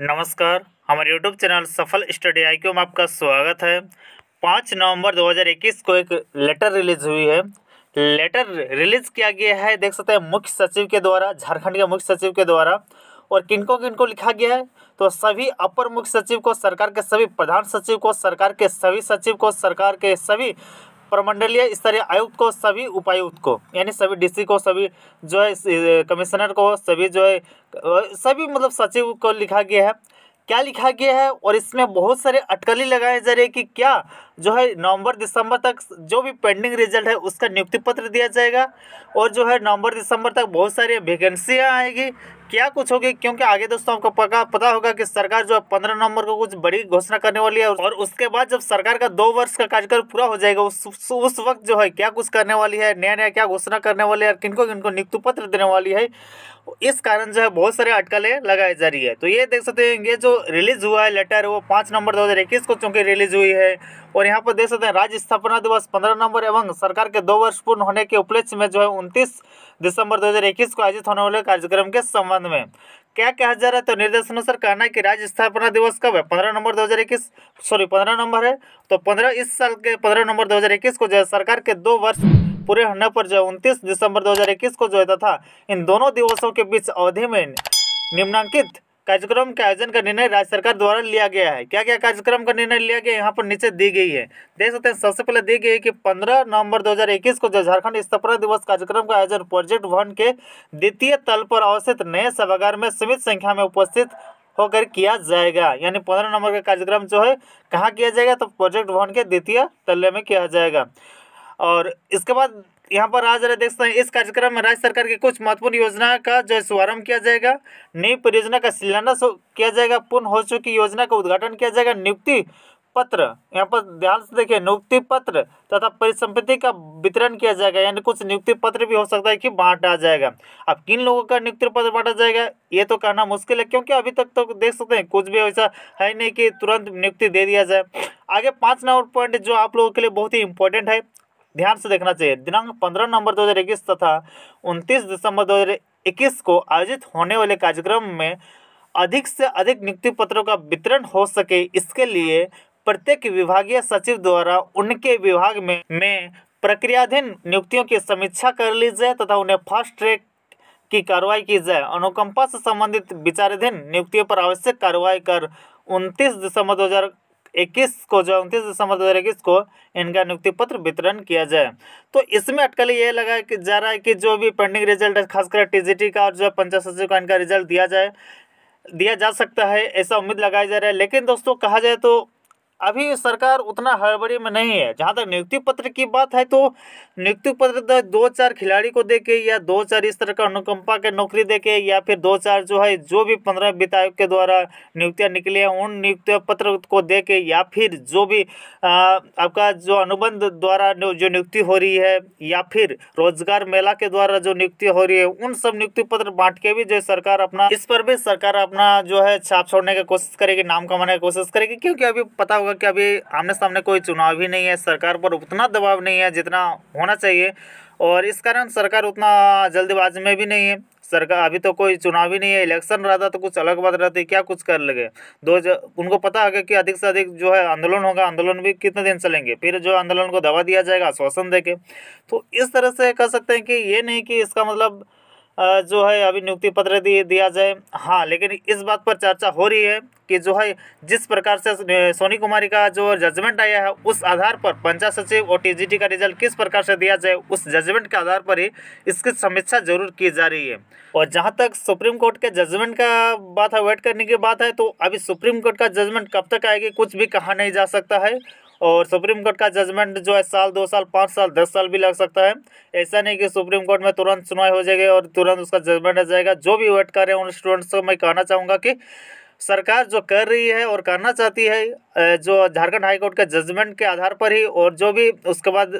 नमस्कार हमारे YouTube channel Safal study आई में आपका स्वागत है पाँच नवंबर 2021 को एक लेटर रिलीज हुई है लेटर रिलीज किया गया है देख सकते हैं मुख्य सचिव के द्वारा झारखंड के मुख्य सचिव के द्वारा और किनको किनको लिखा गया है तो सभी अपर मुख्य सचिव को सरकार के सभी प्रधान सचिव को सरकार के सभी सचिव को सरकार के सभी प्रमंडलीय स्तरीय आयुक्त को सभी उपायुक्त को यानी सभी डीसी को सभी जो है कमिश्नर को सभी जो है सभी मतलब सचिव को लिखा गया है क्या लिखा गया है और इसमें बहुत सारे अटकली लगाए जा रहे हैं कि क्या जो है नवंबर दिसंबर तक जो भी पेंडिंग रिजल्ट है उसका नियुक्ति पत्र दिया जाएगा और जो है नवंबर दिसंबर तक बहुत सारी वैकेंसियाँ आएगी क्या कुछ होगी क्योंकि आगे दोस्तों आपको पका पता होगा कि सरकार जो पंद्रह नवंबर को कुछ बड़ी घोषणा करने वाली है और उसके बाद जब सरकार का दो वर्ष का कार्यकाल पूरा हो जाएगा उस उस वक्त जो है क्या कुछ करने वाली है नया नया क्या घोषणा करने वाली है किनको किनको नियुक्ति पत्र देने वाली है इस कारण जो है बहुत सारे अटकलें लगाई जा रही है तो ये देख सकते हैं ये जो रिलीज हुआ है लेटर वो पाँच नवंबर दो को चूँकि रिलीज हुई है और यहाँ पर देख सकते हैं राज्य स्थापना दिवस पंद्रह नवंबर एवं सरकार के दो वर्ष पूर्ण होने के उपलक्ष्य में जो है उनतीस दिसंबर 2021 को आयोजित होने वाले कार्यक्रम के संबंध में क्या कहा जा रहा है तो निर्देश अनुसार कहना है कि राज्य स्थापना दिवस कब है पंद्रह नवंबर 2021 सॉरी पंद्रह नवंबर है तो पंद्रह इस साल के पंद्रह नवंबर 2021 को जो है सरकार के दो वर्ष पूरे होने पर जो है उनतीस दिसंबर 2021 को जो है तथा इन दोनों दिवसों के बीच अवधि में निम्नांकित कार्यक्रम के आयोजन का निर्णय राज्य सरकार द्वारा लिया गया है क्या क्या कार्यक्रम का निर्णय लिया गया यहाँ पर नीचे दी गई है देख सकते हैं सबसे पहले दी गई है कि 15 नवंबर 2021 को जो झारखंड स्थापना दिवस कार्यक्रम का आयोजन प्रोजेक्ट भवन के द्वितीय तल पर अवस्थित नए सभागार में सीमित संख्या में उपस्थित होकर किया जाएगा यानी पंद्रह नवंबर का कार्यक्रम जो है कहाँ किया जाएगा तो प्रोजेक्ट भवन के द्वितीय तल्ले में किया जाएगा और इसके बाद यहाँ पर आज देख सकते हैं इस कार्यक्रम में राज्य सरकार की कुछ महत्वपूर्ण योजना का जो शुभारंभ किया जाएगा नई परियोजना का शिलान्यास किया जाएगा पूर्ण हो चुकी योजना का उद्घाटन किया जाएगा नियुक्ति पत्र यहाँ पर ध्यान से देखिए नियुक्ति पत्र तथा परिसंपत्ति का वितरण किया जाएगा यानी कुछ नियुक्ति पत्र भी हो सकता है कि बांटा जाएगा अब किन लोगों का नियुक्ति पत्र बांटा जाएगा ये तो कहना मुश्किल है क्योंकि अभी तक तो देख सकते हैं कुछ भी ऐसा है नहीं कि तुरंत नियुक्ति दे दिया जाए आगे पांच नंबर पॉइंट जो आप लोगों के लिए बहुत ही इंपॉर्टेंट है ध्यान से देखना चाहिए दिनांक 15 नवंबर 2021 तथा 29 दिसंबर 2021 को आयोजित होने वाले कार्यक्रम में अधिक से अधिक नियुक्ति पत्रों का वितरण हो सके इसके लिए प्रत्येक विभागीय सचिव द्वारा उनके विभाग में, में प्रक्रियाधीन नियुक्तियों की समीक्षा कर ली जाए तथा उन्हें फास्ट ट्रैक की कार्रवाई की जाए अनुकंपा से संबंधित विचाराधीन नियुक्तियों पर आवश्यक कार्रवाई कर 29 दिसंबर 2000 इक्कीस को जो उनतीस दिसंबर दो हज़ार इक्कीस को इनका नियुक्ति पत्र वितरण किया जाए तो इसमें अटकल ये लगा कि जा रहा है कि जो भी पेंडिंग रिजल्ट है खासकर टी का और जो पंचायत सचिव का इनका रिजल्ट दिया जाए दिया जा सकता है ऐसा उम्मीद लगाया जा रहा है लेकिन दोस्तों कहा जाए तो अभी सरकार उतना हड़बड़ी में नहीं है जहाँ तक नियुक्ति पत्र की बात है तो नियुक्ति पत्र तो दो चार खिलाड़ी को देके या दो चार इस तरह का अनुकंपा के नौकरी दे के या फिर दो चार जो है जो भी पंद्रह वित्त आयोग के द्वारा नियुक्तियाँ निकली हैं उन नियुक्ति पत्र को देके या फिर जो भी आ, आपका जो अनुबंध द्वारा जो नियुक्ति हो रही है या फिर रोजगार मेला के द्वारा जो नियुक्ति हो रही है उन सब नियुक्ति पत्र बांट के भी जो सरकार अपना इस पर भी सरकार अपना जो है छाप छोड़ने की कोशिश करेगी नाम कमाने की कोशिश करेगी क्योंकि अभी पता होगा कि अभी आमने सामने कोई चुनाव भी नहीं है सरकार पर उतना दबाव नहीं है जितना होना चाहिए और इस कारण सरकार उतना जल्दबाजी में भी नहीं है सरकार अभी तो कोई चुनाव ही नहीं है इलेक्शन रहता तो कुछ अलग बात रहती क्या कुछ कर लगे दो उनको पता होगा कि अधिक से अधिक जो है आंदोलन होगा आंदोलन भी कितने दिन चलेंगे फिर जो आंदोलन को दबा दिया जाएगा आश्वासन दे के तो इस तरह से कह सकते हैं कि ये नहीं कि इसका मतलब जो है अभी नियुक्ति पत्र दिया जाए हाँ लेकिन इस बात पर चर्चा हो रही है कि जो है जिस प्रकार से सोनी कुमारी का जो जजमेंट आया है उस आधार पर पंचायत सचिव और टीजीटी का रिजल्ट किस प्रकार से दिया जाए उस जजमेंट के आधार पर ही इसकी समीक्षा जरूर की जा रही है और जहाँ तक सुप्रीम कोर्ट के जजमेंट का बात है वेट करने की बात है तो अभी सुप्रीम कोर्ट का जजमेंट कब तक आएगी कुछ भी कहा नहीं जा सकता है और सुप्रीम कोर्ट का जजमेंट जो है साल दो साल पाँच साल दस साल भी लग सकता है ऐसा नहीं कि सुप्रीम कोर्ट में तुरंत सुनवाई हो जाएगी और तुरंत उसका जजमेंट आ जाएगा जो भी वेट कर रहे हैं उन स्टूडेंट्स को मैं कहना चाहूँगा कि सरकार जो कर रही है और करना चाहती है जो झारखंड हाईकोर्ट के जजमेंट के आधार पर ही और जो भी उसके बाद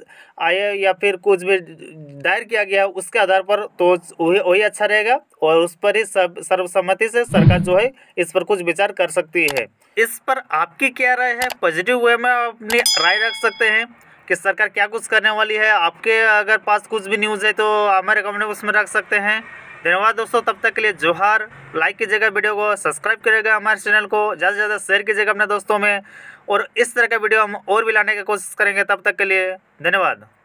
आए या फिर कुछ भी दायर किया गया है उसके आधार पर तो वही वही अच्छा रहेगा और उस पर ही सब सर्वसम्मति से सरकार जो है इस पर कुछ विचार कर सकती है इस पर आपकी क्या राय है पॉजिटिव वे में अपनी राय रख सकते हैं कि सरकार क्या कुछ करने वाली है आपके अगर पास कुछ भी न्यूज़ है तो हमारे कमेंट बॉक्स में रख सकते हैं धन्यवाद दोस्तों तब तक के लिए जोहार लाइक कीजिएगा वीडियो को सब्सक्राइब करिएगा हमारे चैनल को ज़्यादा से ज़्यादा शेयर कीजिएगा अपने दोस्तों में और इस तरह का वीडियो हम और भी लाने की कोशिश करेंगे तब तक के लिए धन्यवाद